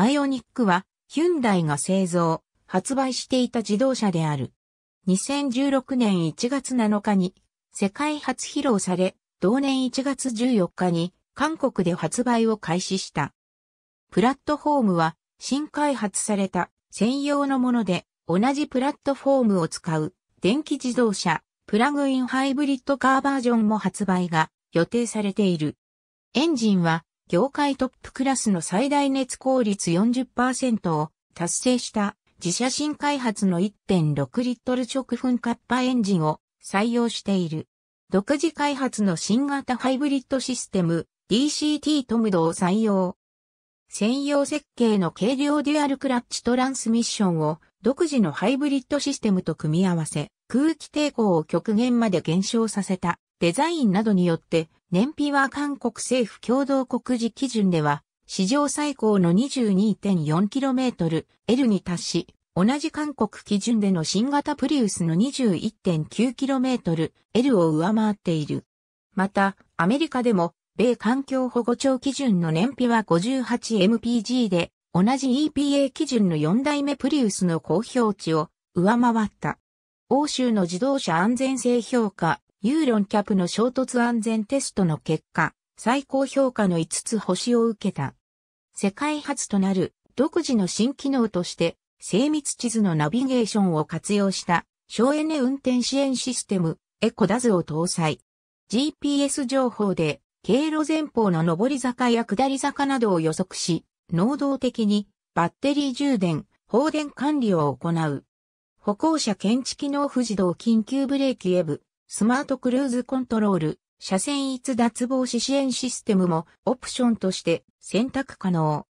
アイオニックは、ヒュンダイが製造、発売していた自動車である。2016年1月7日に、世界初披露され、同年1月14日に、韓国で発売を開始した。プラットフォームは、新開発された専用のもので、同じプラットフォームを使う、電気自動車、プラグインハイブリッドカーバージョンも発売が予定されている。エンジンは業界トップクラスの最大熱効率40%を達成した自社新開発の1.6リットル直噴カッパエンジンを採用している。独自開発の新型ハイブリッドシステム DCT トムドを採用。専用設計の軽量デュアルクラッチトランスミッションを独自のハイブリッドシステムと組み合わせ空気抵抗を極限まで減少させたデザインなどによって燃費は韓国政府共同国事基準では、史上最高の 22.4km L に達し、同じ韓国基準での新型プリウスの 21.9km L を上回っている。また、アメリカでも、米環境保護庁基準の燃費は 58mpg で、同じ EPA 基準の4代目プリウスの公表値を上回った。欧州の自動車安全性評価ユーロンキャプの衝突安全テストの結果、最高評価の5つ星を受けた。世界初となる独自の新機能として、精密地図のナビゲーションを活用した省エネ運転支援システム、エコダズを搭載。GPS 情報で、経路前方の上り坂や下り坂などを予測し、能動的にバッテリー充電、放電管理を行う。歩行者検知機能不自動緊急ブレーキエブ、スマートクルーズコントロール、車線逸脱防止支援システムもオプションとして選択可能。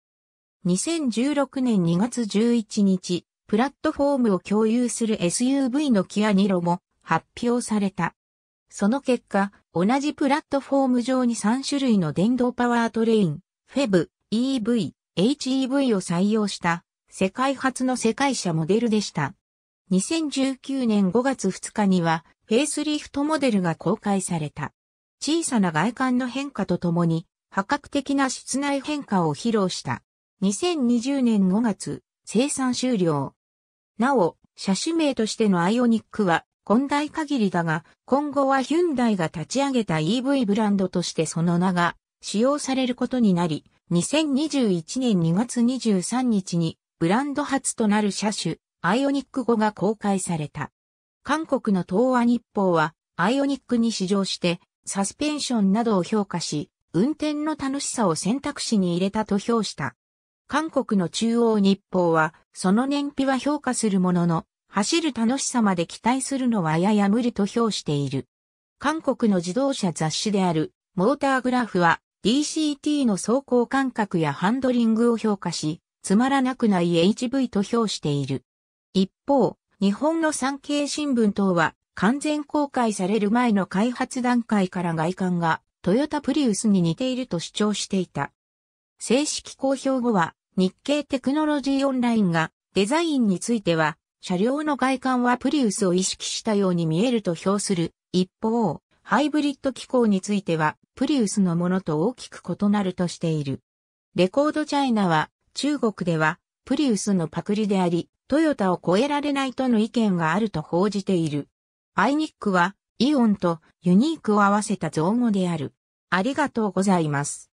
2016年2月11日、プラットフォームを共有する SUV のキアニロも発表された。その結果、同じプラットフォーム上に3種類の電動パワートレイン、f e ブ、EV、HEV を採用した世界初の世界車モデルでした。2019年5月2日には、フェイスリフトモデルが公開された。小さな外観の変化とともに、破格的な室内変化を披露した。2020年5月、生産終了。なお、車種名としてのアイオニックは、今代限りだが、今後はヒュンダイが立ち上げた EV ブランドとしてその名が使用されることになり、2021年2月23日にブランド初となる車種、アイオニック語が公開された。韓国の東亜日報は、アイオニックに試乗して、サスペンションなどを評価し、運転の楽しさを選択肢に入れたと評した。韓国の中央日報は、その燃費は評価するものの、走る楽しさまで期待するのはやや無理と評している。韓国の自動車雑誌である、モーターグラフは、DCT の走行感覚やハンドリングを評価し、つまらなくない HV と評している。一方、日本の産経新聞等は、完全公開される前の開発段階から外観がトヨタプリウスに似ていると主張していた。正式公表後は日経テクノロジーオンラインがデザインについては車両の外観はプリウスを意識したように見えると評する。一方、ハイブリッド機構についてはプリウスのものと大きく異なるとしている。レコードチャイナは中国ではプリウスのパクリであり、トヨタを超えられないとの意見があると報じている。アイニックは、イオンとユニークを合わせた造語である。ありがとうございます。